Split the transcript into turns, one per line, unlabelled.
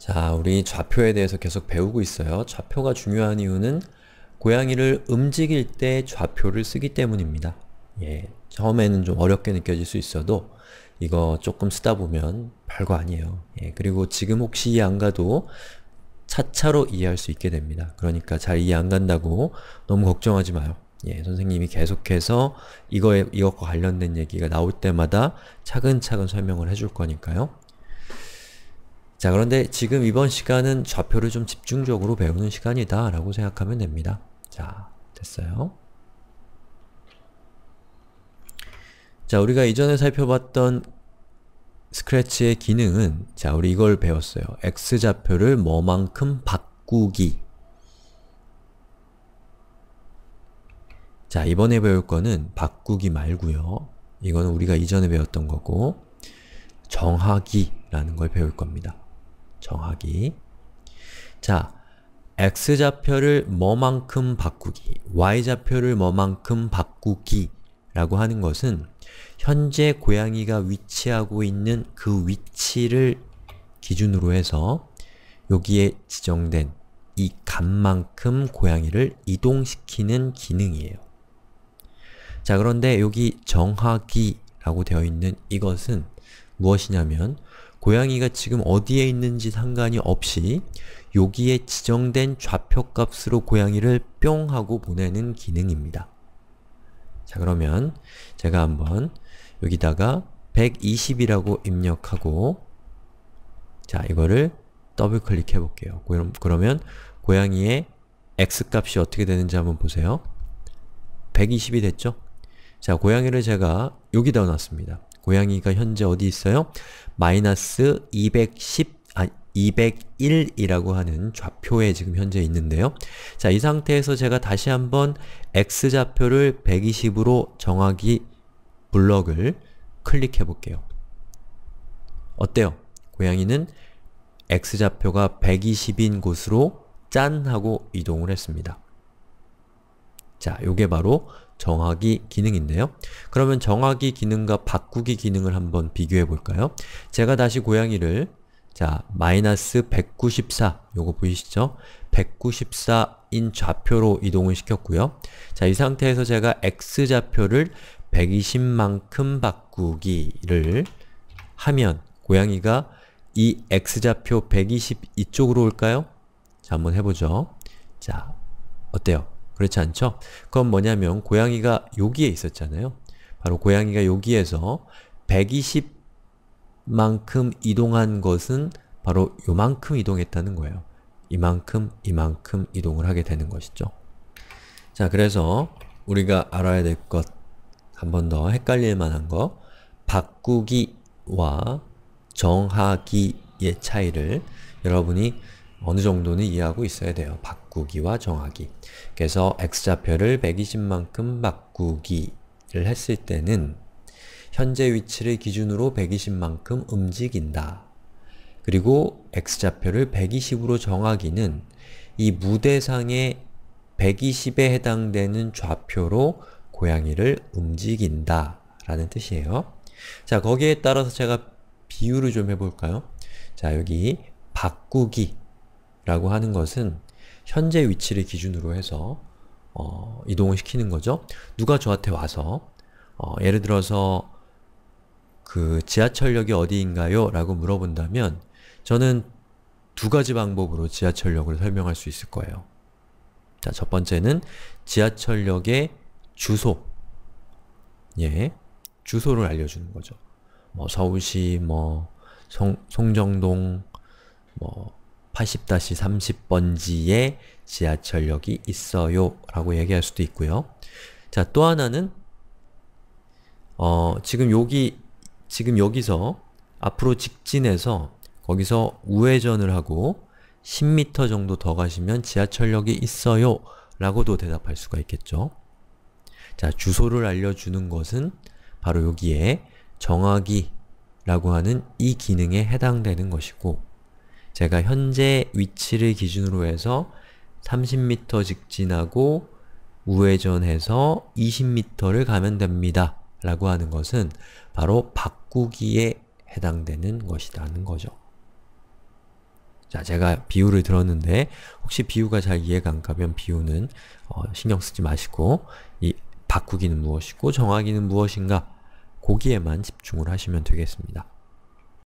자, 우리 좌표에 대해서 계속 배우고 있어요. 좌표가 중요한 이유는 고양이를 움직일 때 좌표를 쓰기 때문입니다. 예, 처음에는 좀 어렵게 느껴질 수 있어도 이거 조금 쓰다 보면 별거 아니에요. 예, 그리고 지금 혹시 이해 안 가도 차차로 이해할 수 있게 됩니다. 그러니까 잘 이해 안 간다고 너무 걱정하지 마요. 예, 선생님이 계속해서 이거에, 이것과 관련된 얘기가 나올 때마다 차근차근 설명을 해줄 거니까요. 자 그런데 지금 이번 시간은 좌표를 좀 집중적으로 배우는 시간이다 라고 생각하면 됩니다. 자 됐어요. 자 우리가 이전에 살펴봤던 스크래치의 기능은 자 우리 이걸 배웠어요. x좌표를 뭐만큼 바꾸기 자 이번에 배울 거는 바꾸기 말고요 이거는 우리가 이전에 배웠던 거고 정하기라는 걸 배울 겁니다. 정하기 자, x좌표를 뭐만큼 바꾸기, y좌표를 뭐만큼 바꾸기 라고 하는 것은 현재 고양이가 위치하고 있는 그 위치를 기준으로 해서 여기에 지정된 이 값만큼 고양이를 이동시키는 기능이에요. 자 그런데 여기 정하기라고 되어 있는 이것은 무엇이냐면 고양이가 지금 어디에 있는지 상관이 없이 여기에 지정된 좌표값으로 고양이를 뿅 하고 보내는 기능입니다. 자 그러면 제가 한번 여기다가 120이라고 입력하고 자 이거를 더블클릭해 볼게요. 그럼, 그러면 고양이의 x값이 어떻게 되는지 한번 보세요. 120이 됐죠? 자 고양이를 제가 여기다 놨습니다. 고양이가 현재 어디 있어요? 마이너스 210, 아, 201이라고 하는 좌표에 지금 현재 있는데요. 자, 이 상태에서 제가 다시 한번 x좌표를 120으로 정하기 블럭을 클릭해 볼게요. 어때요? 고양이는 x좌표가 120인 곳으로 짠! 하고 이동을 했습니다. 자, 요게 바로 정하기 기능인데요. 그러면 정하기 기능과 바꾸기 기능을 한번 비교해 볼까요? 제가 다시 고양이를 자, 마이너스 194, 요거 보이시죠? 194인 좌표로 이동을 시켰고요. 자, 이 상태에서 제가 x좌표를 120만큼 바꾸기를 하면 고양이가 이 x좌표 1 2 0이쪽으로 올까요? 자, 한번 해보죠. 자, 어때요? 그렇지 않죠? 그건 뭐냐면 고양이가 여기에 있었잖아요. 바로 고양이가 여기에서 120만큼 이동한 것은 바로 요만큼 이동했다는 거예요. 이만큼, 이만큼 이동을 하게 되는 것이죠. 자, 그래서 우리가 알아야 될 것, 한 번 더 헷갈릴 만한 거 바꾸기와 정하기의 차이를 여러분이 어느 정도는 이해하고 있어야 돼요. 바꾸기와 정하기. 그래서 x좌표를 120만큼 바꾸기를 했을 때는 현재 위치를 기준으로 120만큼 움직인다. 그리고 x좌표를 120으로 정하기는 이 무대상의 120에 해당되는 좌표로 고양이를 움직인다 라는 뜻이에요. 자, 거기에 따라서 제가 비유를 좀 해볼까요? 자, 여기 바꾸기 라고 하는 것은 현재 위치를 기준으로 해서 어, 이동을 시키는 거죠. 누가 저한테 와서 어, 예를 들어서 그 지하철역이 어디인가요? 라고 물어본다면 저는 두 가지 방법으로 지하철역을 설명할 수 있을 거예요. 자, 첫 번째는 지하철역의 주소 예, 주소를 알려주는 거죠. 뭐 서울시, 뭐 성, 송정동, 뭐 80-30번지에 지하철역이 있어요 라고 얘기할 수도 있고요. 자, 또 하나는 어, 지금 여기 지금 여기서 앞으로 직진해서 거기서 우회전을 하고 10m 정도 더 가시면 지하철역이 있어요 라고도 대답할 수가 있겠죠. 자, 주소를 알려주는 것은 바로 여기에 정하기 라고 하는 이 기능에 해당되는 것이고 제가 현재 위치를 기준으로 해서 30m 직진하고 우회전해서 20m를 가면 됩니다. 라고 하는 것은 바로 바꾸기에 해당되는 것이라는 거죠. 자, 제가 비유를 들었는데 혹시 비유가 잘 이해가 안 가면 비유는 어, 신경 쓰지 마시고 이 바꾸기는 무엇이고 정하기는 무엇인가 거기에만 집중을 하시면 되겠습니다.